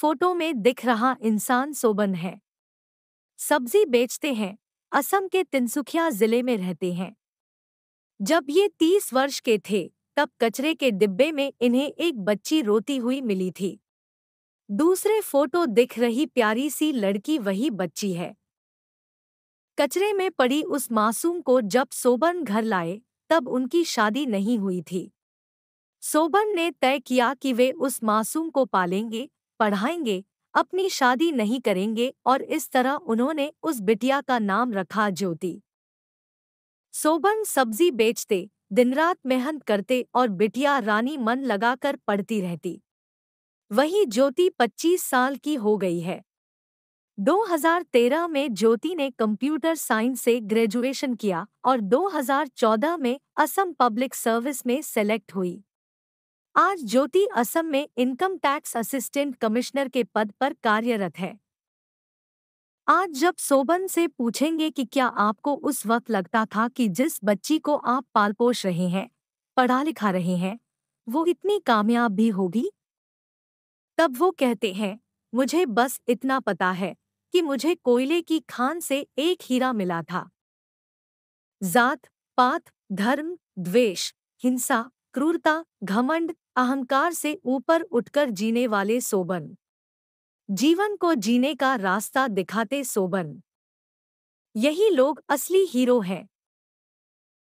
photo में दिख रहा इंसान सोबन है सब्जी बेचते हैं असम के तिनसुखिया जिले में रहते हैं जब ये तीस वर्ष के थे तब कचरे के डिब्बे में इन्हें एक बच्ची रोती हुई मिली थी दूसरे फोटो दिख रही प्यारी सी लड़की वही बच्ची है कचरे में पड़ी उस मासूम को जब सोबन घर लाए तब उनकी शादी नहीं हुई थी सोबन ने तय किया कि वे उस मासूम को पालेंगे पढ़ाएंगे अपनी शादी नहीं करेंगे और इस तरह उन्होंने उस बिटिया का नाम रखा ज्योति सोबन सब्जी बेचते दिन रात मेहनत करते और बिटिया रानी मन लगाकर पढ़ती रहती वही ज्योति 25 साल की हो गई है 2013 में ज्योति ने कंप्यूटर साइंस से ग्रेजुएशन किया और 2014 में असम पब्लिक सर्विस में सेलेक्ट हुई आज ज्योति असम में इनकम टैक्स असिस्टेंट कमिश्नर के पद पर कार्यरत है आज जब सोबन से पूछेंगे कि क्या आपको उस वक्त लगता था कि जिस बच्ची को आप पालपोष रहे हैं पढ़ा लिखा रहे हैं वो इतनी कामयाब भी होगी तब वो कहते हैं मुझे बस इतना पता है कि मुझे कोयले की खान से एक हीरा मिला था जात पात धर्म द्वेष हिंसा क्रूरता घमंड अहंकार से ऊपर उठकर जीने वाले सोबन जीवन को जीने का रास्ता दिखाते सोबन यही लोग असली हीरो हैं